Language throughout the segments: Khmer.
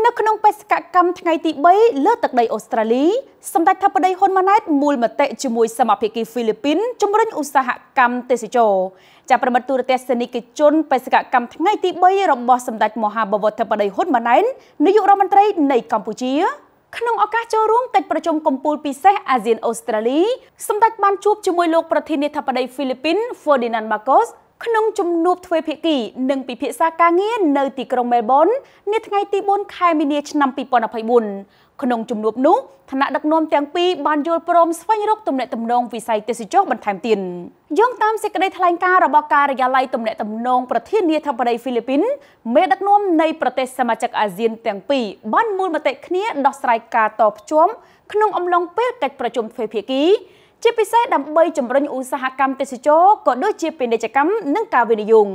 នៅក្នុងបេសកកម្មថ្ងៃទី3លើទឹកដីអូស្ត្រាលី សម្ដេចថាបតីហ៊ុនម៉ាណែតមូលមតិជាមួយសមាភិកហ្វីលីពីនជំរុញឧស្សាហកម្មទេសចរចាប់ប្រមិត្តទូរទស្សនិកជនបេសកកម្មថ្ងៃទី3របស់សម្ដេចមហាបវរធិបតីហ៊ុនម៉ាណែតនាយករដ្ឋមន្ត្រីនៃកម្ពុជា ក្នុងឱកាសចូលរួមកិច្ចប្រជុំកំពូលពិសេសអាស៊ានអូស្ត្រាលី សម្ដេចបានជួបជាមួយលោកប្រធានាធិបតីហ្វីលីពីន Ferdinand Marcos ក្នុងជំនួបទ្វេភាគីនិងពិភាក្សាការងារនៅទីក្រុងមែលប៊ននាថ្ងៃទី4ខែមីនាឆ្នាំ2024ក្នុងជំនួបនោះថ្នាក់ដឹកនាំទាំងពីរបានយល់ព្រមស្វែងរកទំនាក់ទំនងវិស័យទេសចរបន្ថែមទៀតយោងតាមសេចក្តីថ្លែងការណ៍របស់ការិយាល័យទំនាក់ទំនងប្រធានាធិបតីហ្វីលីពីនមេដឹកនាំនៃប្រទេសសមាជិកអាស៊ានទាំងពីរបានមូលមតិគ្នាដោះស្រាយការតភ្ជាប់ក្នុងអំឡុងពេលកិច្ចប្រជុំទ្វេភាគីជាពិសេសដើម្បីជំរុញឧស្សាហកម្មទេសចរក៏ដូចជាពាណិជ្ជកម្មនិងការវិនិយោគ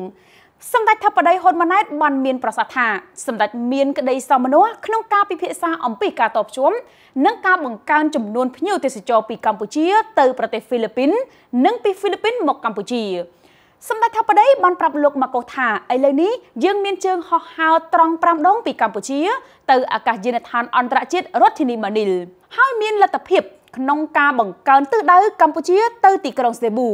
សម្ដេចថាបដីហ៊ុនម៉ាណែតបានមានប្រសាសន៍ថា សម្ដេចមានក្តីសោមនស្សក្នុងការពិភាក្សាអំពីការតបជួមនិងការបង្កើនចំនួន ភ្ញៀវទេសចរពីកម្ពុជា ទៅប្រទេសហ្វីលីពីននិង ពីហ្វីលីពីនមកកម្ពុជា សម្ដេចថាបដីបានប្រាប់លោកម៉ាកូថាឥឡូវនេះយើងមានជើងហោះហើរត្រង់5ដង ពីកម្ពុជាទៅអាកាសយានដ្ឋានអន្តរជាតិរដ្ឋធានីម៉ានីល ហើយ មានលទ្ធភាពក្នុងការបង្កើនទិសដៅកម្ពុជាទៅទីក្រុងសេប៊ូ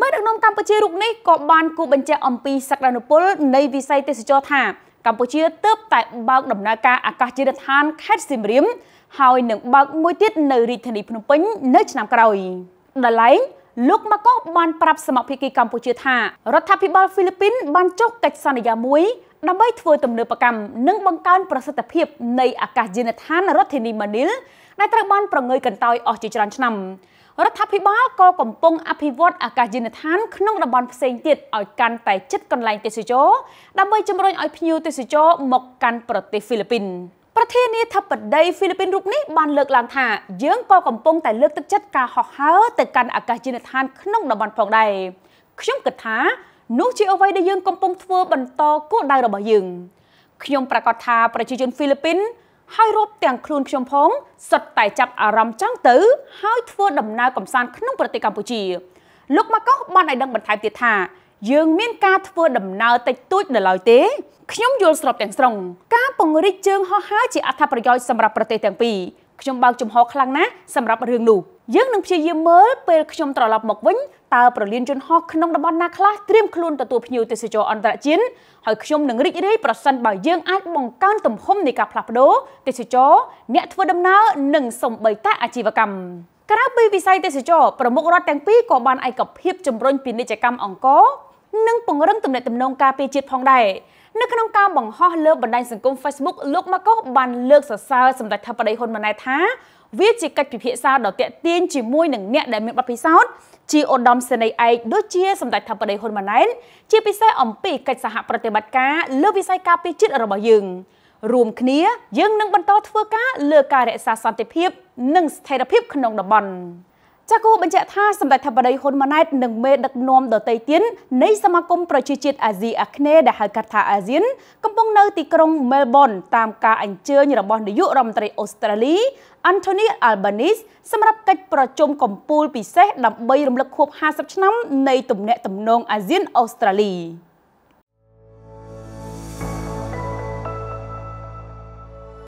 មេដឹកនាំកម្ពុជារូបនេះក៏បានគូបញ្ជាក់អំពីសក្តានុពលនៃវិស័យទេសចរថាកម្ពុជាទើបតែបើកដំណើរការអាកាសយានដ្ឋានខេត្តសៀមរាបហើយនឹងបើកមួយទៀតនៅរាជធានីភ្នំពេញនៅឆ្នាំក្រោយដល់ឡែងលោកម៉ាកុសបានប្រាប់សមាភិកកម្ពុជាថារដ្ឋាភិបាលហ្វីលីពីនបានចុះកិច្ចសន្យាមួយដើម្បីធ្វើទំនើបកម្មនិងបង្កើនប្រសិទ្ធភាពនៃអាកាសយានដ្ឋានរដ្ឋធានីម៉ានីលដែលត្រូវបានប្រងើយកន្តើយអស់ជាច្រើនឆ្នាំរដ្ឋាភិបាលក៏កំពុងអភិវឌ្ឍអាកាសយានដ្ឋានក្នុងតំបន់ផ្សេងទៀតឲ្យកាន់តែជិតកន្លែងទេសចរដើម្បីជំរុញឲ្យភ្ញៀវទេសចរមកកាន់ប្រទេសហ្វីលីពីនប្រធានាធិបតីហ្វីលីពីនរូបនេះបានលើកឡើងថាយើងក៏កំពុងតែលើកទឹកចិត្តការហោះហើរទៅកាន់អាកាសយានដ្ឋានក្នុងតំបន់ផងដែរខ្ញុំគិតថានោះជាអ្វីដែលយើងកំពុងធ្វើបន្តគោលដៅរបស់យើងខ្ញុំប្រកាសថាប្រជាជនហ្វីលីពីនហើយរូបទាំងខ្លួនខ្ញុំផងសុទ្ធតែចាប់អារម្មណ៍ចង់ទៅហើយធ្វើដំណើរកំសាន្តក្នុងប្រទេសកម្ពុជាលោកម៉ាកុសបានឲ្យដឹងបន្ថែមទៀតថាយើងមាន ការធ្វើដំណើរតិចតួចនៅឡើយទេខ្ញុំយល់ស្របទាំងស្រុងការពង្រីកជើងហោះហើរជាអត្ថប្រយោជន៍សម្រាប់ប្រទេសទាំងពីរខ្ញុំបើកចំហខ្លាំងណាស់សម្រាប់រឿងនោះយើងនឹងព្យាយាមមើលពេលខ្ញុំត្រឡប់មកវិញតើប្រលានយន្តហោះក្នុងតំបន់ណាខ្លះត្រៀមខ្លួនទទួលភ្ញៀវទេសចរអន្តរជាតិហើយខ្ញុំនឹងរីករាយប្រសិនបើយើងអាចបង្កើនទំហំនៃការផ្លាស់ប្ដូរទេសចរអ្នកធ្វើដំណើរនិងសំបីតាអាជីវកម្មក្រៅពីវិស័យទេសចរប្រមុខរដ្ឋទាំងពីរក៏បានឯកភាពជំរុញពាណិជ្ជកម្មអង្គរនិងពង្រឹងទំនាក់ទំនងការពារជាតិផងដែរនៅក្នុងការបង្ហោះលើបណ្ដាញសង្គម Facebook លោកម៉ាកុសបាន លើកសរសើរសម្ដេចថាបតីហ៊ុនម៉ាណែតថាវាជាកិច្ចពិភាក្សាដ៏តាក់ទាញជាមួយនឹងអ្នកដែលមានបទពិសោធន៍ជាឧត្តមសេនីយ៍ឯកដូចជាសម្ដេចថាបតីហ៊ុនម៉ាណែតជាពិសេសអំពីកិច្ចសហប្រតិបត្តិការលើវិស័យការពារជាតិរបស់យើងរួមគ្នាយើងនឹងបន្តធ្វើការលើការរក្សាសន្តិភាពនិងស្ថិរភាពក្នុងតំបន់។ចាគូបញ្ជាក់ថាសម្ដេចថាបតីហ៊ុនម៉ាណែតនិងមេដឹកនាំដទៃទៀតនៃសមាគមប្រជាជាតិអាស៊ីអាគ្នេយ៍ដែលហៅកាត់ថាអាស៊ាន កំពុងនៅទីក្រុងមែលប៊នតាមការអញ្ជើញរបស់នាយករដ្ឋមន្ត្រីអូស្ត្រាលី Anthony Albanese សម្រាប់កិច្ចប្រជុំកំពូលពិសេសដើម្បីរំលឹកខួប50ឆ្នាំនៃទំនាក់ទំនងអាស៊ានអូស្ត្រាលី។